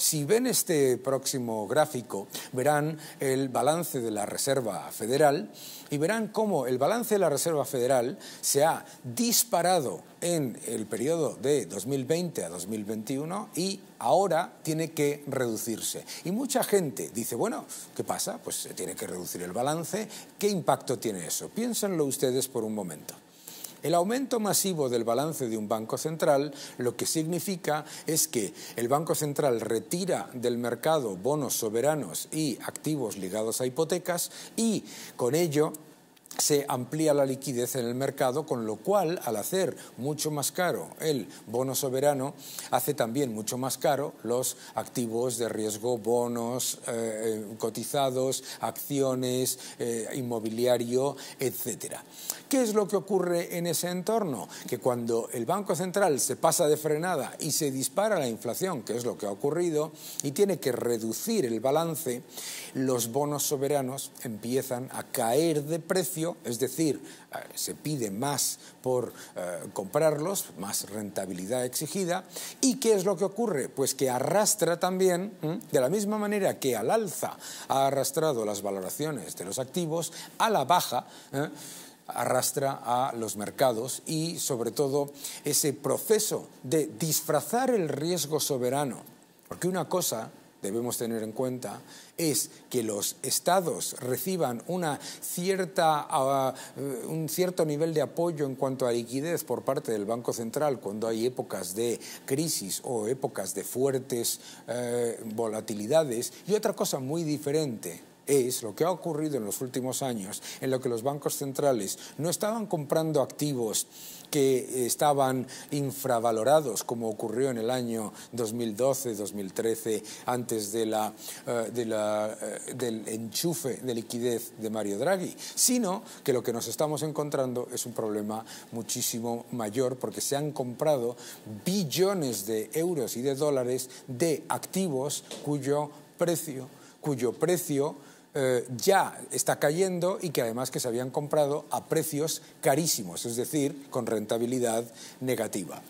Si ven este próximo gráfico, verán el balance de la Reserva Federal y verán cómo el balance de la Reserva Federal se ha disparado en el periodo de 2020 a 2021 y ahora tiene que reducirse. Y mucha gente dice, bueno, ¿qué pasa? Pues se tiene que reducir el balance. ¿Qué impacto tiene eso? Piénsenlo ustedes por un momento. El aumento masivo del balance de un banco central lo que significa es que el Banco Central retira del mercado bonos soberanos y activos ligados a hipotecas y con ello se amplía la liquidez en el mercado, con lo cual, al hacer mucho más caro el bono soberano, hace también mucho más caro los activos de riesgo, bonos eh, eh, cotizados, acciones, eh, inmobiliario, etc. ¿Qué es lo que ocurre en ese entorno? Que cuando el Banco Central se pasa de frenada y se dispara la inflación, que es lo que ha ocurrido, y tiene que reducir el balance, los bonos soberanos empiezan a caer de precio es decir, eh, se pide más por eh, comprarlos, más rentabilidad exigida. ¿Y qué es lo que ocurre? Pues que arrastra también, de la misma manera que al alza ha arrastrado las valoraciones de los activos, a la baja... ¿eh? arrastra a los mercados y sobre todo ese proceso de disfrazar el riesgo soberano. Porque una cosa debemos tener en cuenta es que los estados reciban una cierta, ah, un cierto nivel de apoyo en cuanto a liquidez por parte del Banco Central cuando hay épocas de crisis o épocas de fuertes eh, volatilidades. Y otra cosa muy diferente es lo que ha ocurrido en los últimos años, en lo que los bancos centrales no estaban comprando activos que estaban infravalorados, como ocurrió en el año 2012-2013, antes de la, eh, eh, del enchufe de liquidez de Mario Draghi, sino que lo que nos estamos encontrando es un problema muchísimo mayor, porque se han comprado billones de euros y de dólares de activos cuyo precio, cuyo precio eh, ya está cayendo y que además que se habían comprado a precios carísimos, es decir, con rentabilidad negativa.